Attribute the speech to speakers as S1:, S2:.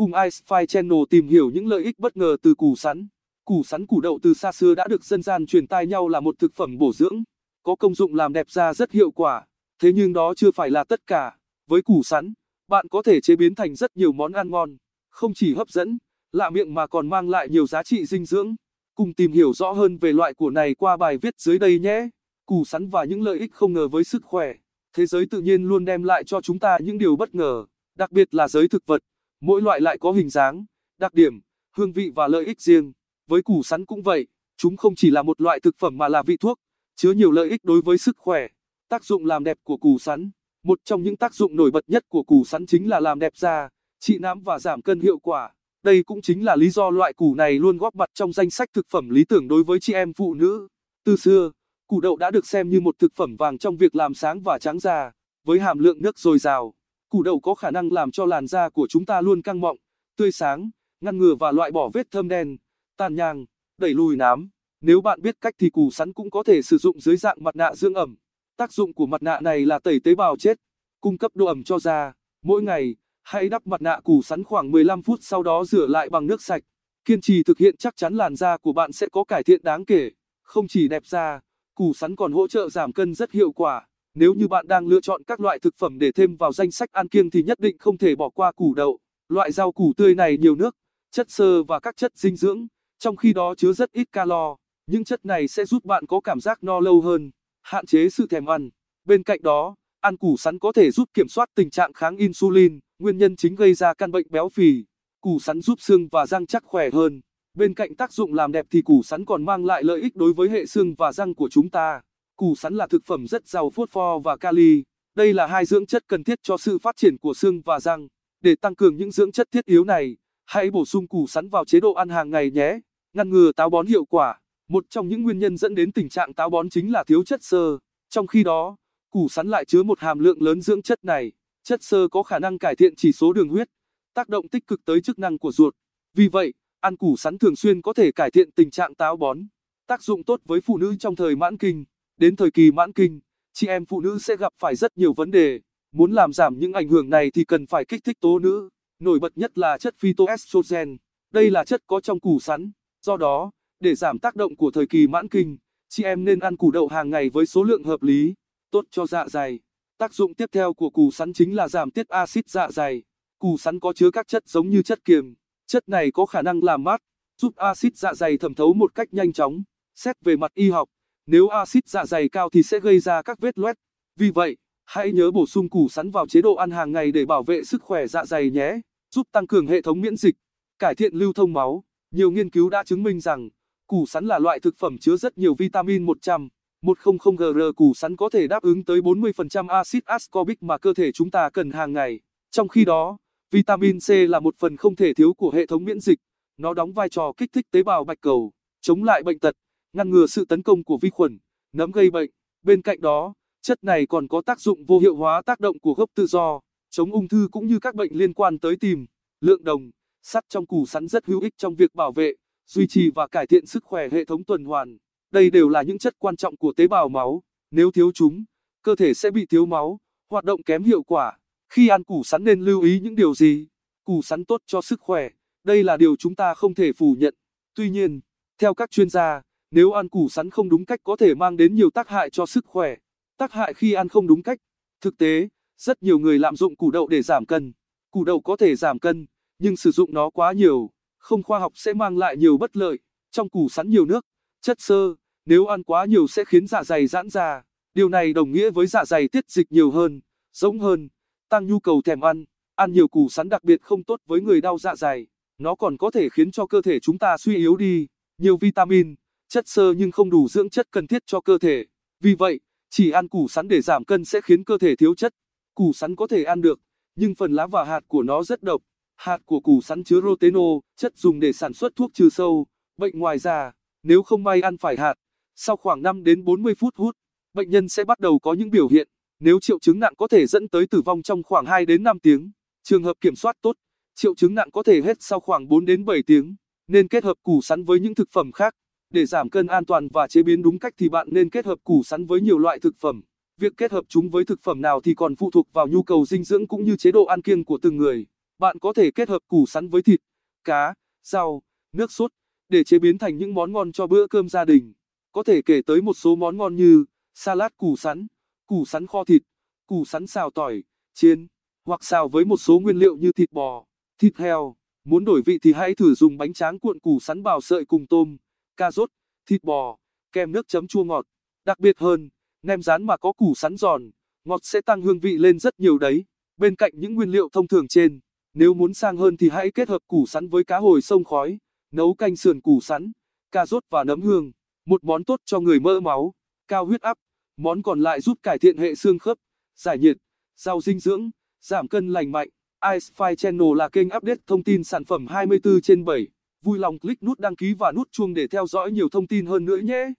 S1: Cùng iSpy Channel tìm hiểu những lợi ích bất ngờ từ củ sắn. Củ sắn củ đậu từ xa xưa đã được dân gian truyền tai nhau là một thực phẩm bổ dưỡng, có công dụng làm đẹp da rất hiệu quả. Thế nhưng đó chưa phải là tất cả. Với củ sắn, bạn có thể chế biến thành rất nhiều món ăn ngon, không chỉ hấp dẫn, lạ miệng mà còn mang lại nhiều giá trị dinh dưỡng. Cùng tìm hiểu rõ hơn về loại của này qua bài viết dưới đây nhé. Củ sắn và những lợi ích không ngờ với sức khỏe. Thế giới tự nhiên luôn đem lại cho chúng ta những điều bất ngờ, đặc biệt là giới thực vật. Mỗi loại lại có hình dáng, đặc điểm, hương vị và lợi ích riêng. Với củ sắn cũng vậy, chúng không chỉ là một loại thực phẩm mà là vị thuốc, chứa nhiều lợi ích đối với sức khỏe. Tác dụng làm đẹp của củ sắn Một trong những tác dụng nổi bật nhất của củ sắn chính là làm đẹp da, trị nám và giảm cân hiệu quả. Đây cũng chính là lý do loại củ này luôn góp mặt trong danh sách thực phẩm lý tưởng đối với chị em phụ nữ. Từ xưa, củ đậu đã được xem như một thực phẩm vàng trong việc làm sáng và trắng da, với hàm lượng nước dồi dào. Củ đậu có khả năng làm cho làn da của chúng ta luôn căng mọng, tươi sáng, ngăn ngừa và loại bỏ vết thâm đen, tàn nhang, đẩy lùi nám. Nếu bạn biết cách thì củ sắn cũng có thể sử dụng dưới dạng mặt nạ dưỡng ẩm. Tác dụng của mặt nạ này là tẩy tế bào chết, cung cấp độ ẩm cho da. Mỗi ngày, hãy đắp mặt nạ củ sắn khoảng 15 phút sau đó rửa lại bằng nước sạch. Kiên trì thực hiện chắc chắn làn da của bạn sẽ có cải thiện đáng kể. Không chỉ đẹp da, củ sắn còn hỗ trợ giảm cân rất hiệu quả. Nếu như bạn đang lựa chọn các loại thực phẩm để thêm vào danh sách ăn kiêng thì nhất định không thể bỏ qua củ đậu. Loại rau củ tươi này nhiều nước, chất xơ và các chất dinh dưỡng, trong khi đó chứa rất ít calo. Những chất này sẽ giúp bạn có cảm giác no lâu hơn, hạn chế sự thèm ăn. Bên cạnh đó, ăn củ sắn có thể giúp kiểm soát tình trạng kháng insulin, nguyên nhân chính gây ra căn bệnh béo phì. Củ sắn giúp xương và răng chắc khỏe hơn. Bên cạnh tác dụng làm đẹp thì củ sắn còn mang lại lợi ích đối với hệ xương và răng của chúng ta. Củ sắn là thực phẩm rất giàu phốt pho và kali. Đây là hai dưỡng chất cần thiết cho sự phát triển của xương và răng. Để tăng cường những dưỡng chất thiết yếu này, hãy bổ sung củ sắn vào chế độ ăn hàng ngày nhé. Ngăn ngừa táo bón hiệu quả. Một trong những nguyên nhân dẫn đến tình trạng táo bón chính là thiếu chất xơ. Trong khi đó, củ sắn lại chứa một hàm lượng lớn dưỡng chất này. Chất xơ có khả năng cải thiện chỉ số đường huyết, tác động tích cực tới chức năng của ruột. Vì vậy, ăn củ sắn thường xuyên có thể cải thiện tình trạng táo bón. Tác dụng tốt với phụ nữ trong thời mãn kinh. Đến thời kỳ mãn kinh, chị em phụ nữ sẽ gặp phải rất nhiều vấn đề. Muốn làm giảm những ảnh hưởng này thì cần phải kích thích tố nữ, nổi bật nhất là chất phytoestrogen. Đây là chất có trong củ sắn, do đó, để giảm tác động của thời kỳ mãn kinh, chị em nên ăn củ đậu hàng ngày với số lượng hợp lý, tốt cho dạ dày. Tác dụng tiếp theo của củ sắn chính là giảm tiết axit dạ dày. Củ sắn có chứa các chất giống như chất kiềm, chất này có khả năng làm mát, giúp axit dạ dày thẩm thấu một cách nhanh chóng. Xét về mặt y học, nếu axit dạ dày cao thì sẽ gây ra các vết loét. Vì vậy, hãy nhớ bổ sung củ sắn vào chế độ ăn hàng ngày để bảo vệ sức khỏe dạ dày nhé, giúp tăng cường hệ thống miễn dịch, cải thiện lưu thông máu. Nhiều nghiên cứu đã chứng minh rằng, củ sắn là loại thực phẩm chứa rất nhiều vitamin 100, 100gr củ sắn có thể đáp ứng tới 40% axit ascorbic mà cơ thể chúng ta cần hàng ngày. Trong khi đó, vitamin C là một phần không thể thiếu của hệ thống miễn dịch, nó đóng vai trò kích thích tế bào bạch cầu, chống lại bệnh tật ngăn ngừa sự tấn công của vi khuẩn, nấm gây bệnh. Bên cạnh đó, chất này còn có tác dụng vô hiệu hóa tác động của gốc tự do, chống ung thư cũng như các bệnh liên quan tới tim, lượng đồng, sắt trong củ sắn rất hữu ích trong việc bảo vệ, duy trì và cải thiện sức khỏe hệ thống tuần hoàn. Đây đều là những chất quan trọng của tế bào máu, nếu thiếu chúng, cơ thể sẽ bị thiếu máu, hoạt động kém hiệu quả. Khi ăn củ sắn nên lưu ý những điều gì? Củ sắn tốt cho sức khỏe, đây là điều chúng ta không thể phủ nhận. Tuy nhiên, theo các chuyên gia, nếu ăn củ sắn không đúng cách có thể mang đến nhiều tác hại cho sức khỏe. Tác hại khi ăn không đúng cách. Thực tế, rất nhiều người lạm dụng củ đậu để giảm cân. Củ đậu có thể giảm cân, nhưng sử dụng nó quá nhiều, không khoa học sẽ mang lại nhiều bất lợi. Trong củ sắn nhiều nước, chất xơ, nếu ăn quá nhiều sẽ khiến dạ dày giãn ra. Điều này đồng nghĩa với dạ dày tiết dịch nhiều hơn, rỗng hơn, tăng nhu cầu thèm ăn. Ăn nhiều củ sắn đặc biệt không tốt với người đau dạ dày. Nó còn có thể khiến cho cơ thể chúng ta suy yếu đi. Nhiều vitamin, chất xơ nhưng không đủ dưỡng chất cần thiết cho cơ thể. Vì vậy, chỉ ăn củ sắn để giảm cân sẽ khiến cơ thể thiếu chất. Củ sắn có thể ăn được, nhưng phần lá và hạt của nó rất độc. Hạt của củ sắn chứa rotenol, chất dùng để sản xuất thuốc trừ sâu, bệnh ngoài da. Nếu không may ăn phải hạt, sau khoảng 5 đến 40 phút hút, bệnh nhân sẽ bắt đầu có những biểu hiện. Nếu triệu chứng nặng có thể dẫn tới tử vong trong khoảng 2 đến 5 tiếng. Trường hợp kiểm soát tốt, triệu chứng nặng có thể hết sau khoảng 4 đến 7 tiếng, nên kết hợp củ sắn với những thực phẩm khác. Để giảm cân an toàn và chế biến đúng cách thì bạn nên kết hợp củ sắn với nhiều loại thực phẩm. Việc kết hợp chúng với thực phẩm nào thì còn phụ thuộc vào nhu cầu dinh dưỡng cũng như chế độ ăn kiêng của từng người. Bạn có thể kết hợp củ sắn với thịt, cá, rau, nước sốt để chế biến thành những món ngon cho bữa cơm gia đình. Có thể kể tới một số món ngon như salad củ sắn, củ sắn kho thịt, củ sắn xào tỏi, chiên hoặc xào với một số nguyên liệu như thịt bò, thịt heo. Muốn đổi vị thì hãy thử dùng bánh tráng cuộn củ sắn bào sợi cùng tôm cà rốt, thịt bò, kem nước chấm chua ngọt. Đặc biệt hơn, nem rán mà có củ sắn giòn, ngọt sẽ tăng hương vị lên rất nhiều đấy. Bên cạnh những nguyên liệu thông thường trên, nếu muốn sang hơn thì hãy kết hợp củ sắn với cá hồi sông khói, nấu canh sườn củ sắn, cà rốt và nấm hương, một món tốt cho người mỡ máu, cao huyết áp. Món còn lại giúp cải thiện hệ xương khớp, giải nhiệt, giàu dinh dưỡng, giảm cân lành mạnh. Ice File Channel là kênh update thông tin sản phẩm 24 trên 7. Vui lòng click nút đăng ký và nút chuông để theo dõi nhiều thông tin hơn nữa nhé.